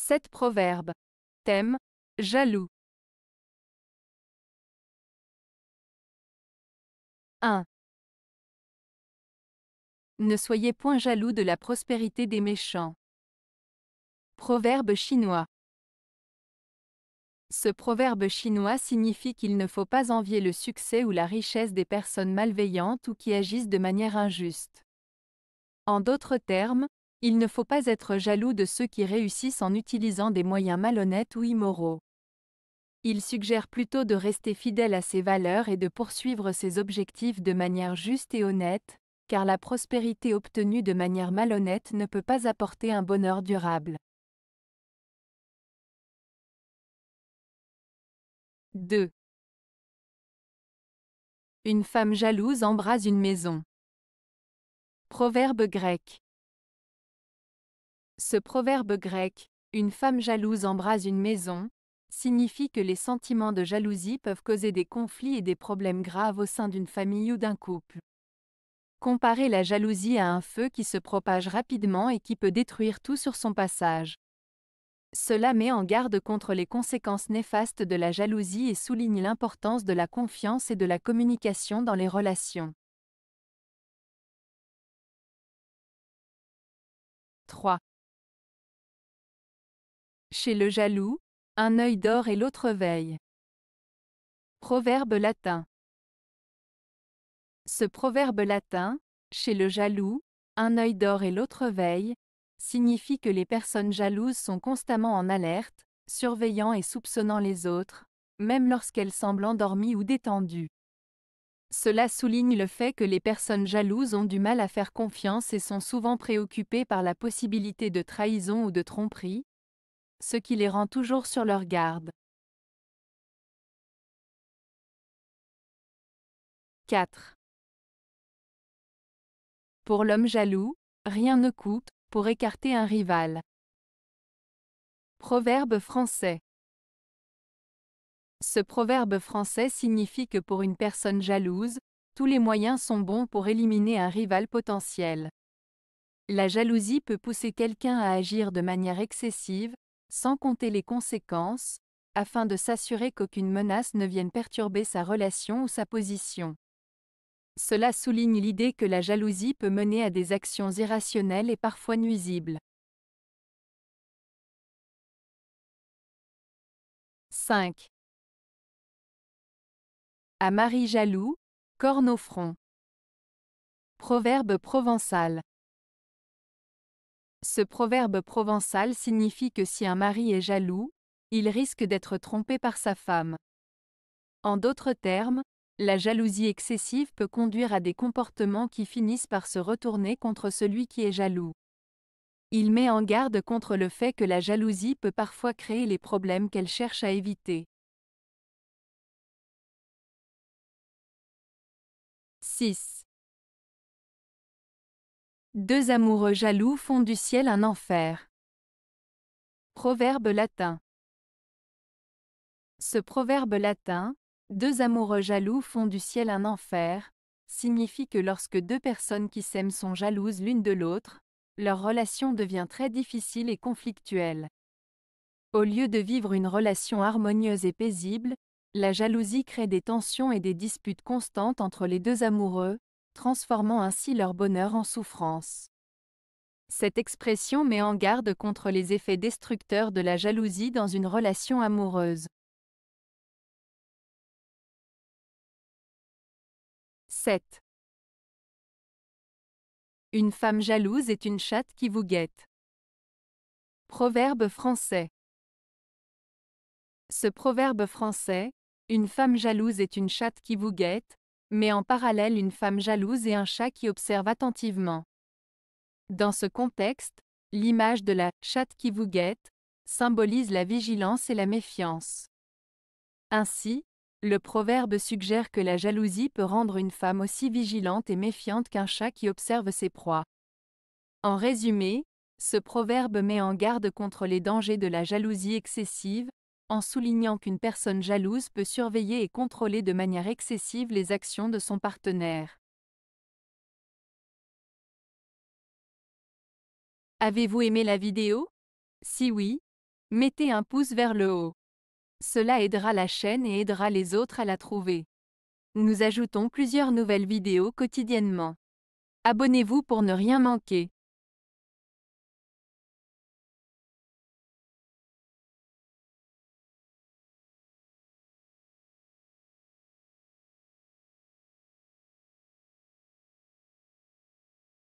7 proverbes. Thème Jaloux. 1. Ne soyez point jaloux de la prospérité des méchants. Proverbe chinois. Ce proverbe chinois signifie qu'il ne faut pas envier le succès ou la richesse des personnes malveillantes ou qui agissent de manière injuste. En d'autres termes, il ne faut pas être jaloux de ceux qui réussissent en utilisant des moyens malhonnêtes ou immoraux. Il suggère plutôt de rester fidèle à ses valeurs et de poursuivre ses objectifs de manière juste et honnête, car la prospérité obtenue de manière malhonnête ne peut pas apporter un bonheur durable. 2. Une femme jalouse embrase une maison. Proverbe grec. Ce proverbe grec, une femme jalouse embrase une maison, signifie que les sentiments de jalousie peuvent causer des conflits et des problèmes graves au sein d'une famille ou d'un couple. Comparer la jalousie à un feu qui se propage rapidement et qui peut détruire tout sur son passage. Cela met en garde contre les conséquences néfastes de la jalousie et souligne l'importance de la confiance et de la communication dans les relations. 3. Chez le jaloux, un œil d'or et l'autre veille. Proverbe latin. Ce proverbe latin, chez le jaloux, un œil d'or et l'autre veille, signifie que les personnes jalouses sont constamment en alerte, surveillant et soupçonnant les autres, même lorsqu'elles semblent endormies ou détendues. Cela souligne le fait que les personnes jalouses ont du mal à faire confiance et sont souvent préoccupées par la possibilité de trahison ou de tromperie, ce qui les rend toujours sur leur garde. 4. Pour l'homme jaloux, rien ne coûte pour écarter un rival. Proverbe français. Ce proverbe français signifie que pour une personne jalouse, tous les moyens sont bons pour éliminer un rival potentiel. La jalousie peut pousser quelqu'un à agir de manière excessive, sans compter les conséquences, afin de s'assurer qu'aucune menace ne vienne perturber sa relation ou sa position. Cela souligne l'idée que la jalousie peut mener à des actions irrationnelles et parfois nuisibles. 5. À Marie jaloux, corne au front. Proverbe provençal. Ce proverbe provençal signifie que si un mari est jaloux, il risque d'être trompé par sa femme. En d'autres termes, la jalousie excessive peut conduire à des comportements qui finissent par se retourner contre celui qui est jaloux. Il met en garde contre le fait que la jalousie peut parfois créer les problèmes qu'elle cherche à éviter. 6. Deux amoureux jaloux font du ciel un enfer. Proverbe latin. Ce proverbe latin, deux amoureux jaloux font du ciel un enfer, signifie que lorsque deux personnes qui s'aiment sont jalouses l'une de l'autre, leur relation devient très difficile et conflictuelle. Au lieu de vivre une relation harmonieuse et paisible, la jalousie crée des tensions et des disputes constantes entre les deux amoureux, transformant ainsi leur bonheur en souffrance. Cette expression met en garde contre les effets destructeurs de la jalousie dans une relation amoureuse. « 7. Une femme jalouse est une chatte qui vous guette. Proverbe français. Ce proverbe français, une femme jalouse est une chatte qui vous guette, mais en parallèle une femme jalouse et un chat qui observe attentivement. Dans ce contexte, l'image de la chatte qui vous guette symbolise la vigilance et la méfiance. Ainsi, le proverbe suggère que la jalousie peut rendre une femme aussi vigilante et méfiante qu'un chat qui observe ses proies. En résumé, ce proverbe met en garde contre les dangers de la jalousie excessive, en soulignant qu'une personne jalouse peut surveiller et contrôler de manière excessive les actions de son partenaire. Avez-vous aimé la vidéo Si oui, mettez un pouce vers le haut. Cela aidera la chaîne et aidera les autres à la trouver. Nous ajoutons plusieurs nouvelles vidéos quotidiennement. Abonnez-vous pour ne rien manquer.